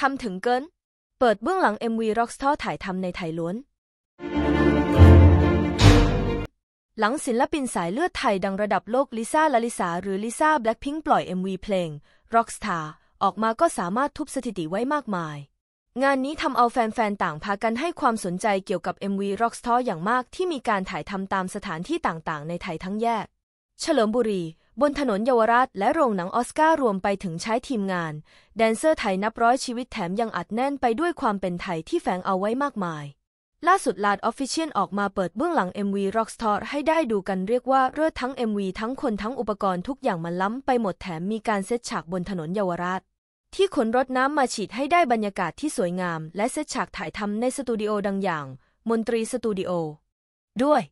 ทำถึงเกิน เปิดเบื้องหลัง MV Rockstar ถ่ายทำในไทยล้วน หลังศิลปินสายเลือดไทยดังระดับโลกลิซ่าลาลิสาหรือลิซ่าแบล็คพิงปล่อย MV เพลง Rockstar ออกมาก็สามารถทุบสถิติไว้มากมาย งานนี้ทำเอาแฟน ๆ ต่างพากันให้ความสนใจเกี่ยวกับ MV Rockstar อย่างมากที่มีการถ่ายทำตามสถานที่ต่างๆ ในไทยทั้งแยก เฉลิมบุรีบนถนนเยาวราชและโรงหนังออสการ์รวมไปถึงใช้ทีมงาน แดนเซอร์ไทยนับร้อยชีวิตแถมยังอัดแน่นไปด้วยความเป็นไทยที่แฝงเอาไว้มากมาย ล่าสุดลาดออฟฟิเชียนออกมาเปิดเบื้องหลัง MV Rockstar ให้ได้ดูกันเรียกว่าเลือดทั้ง MV ทั้งคนทั้งอุปกรณ์ทุกอย่างมันล้ำไปหมดแถมมีการเซตฉากบนถนนเยาวราชที่ขนรถน้ำมาฉีดให้ได้บรรยากาศที่สวยงาม และเซตฉากถ่ายทำในสตูดิโอดังอย่างมนตรีสตูดิโอด้วย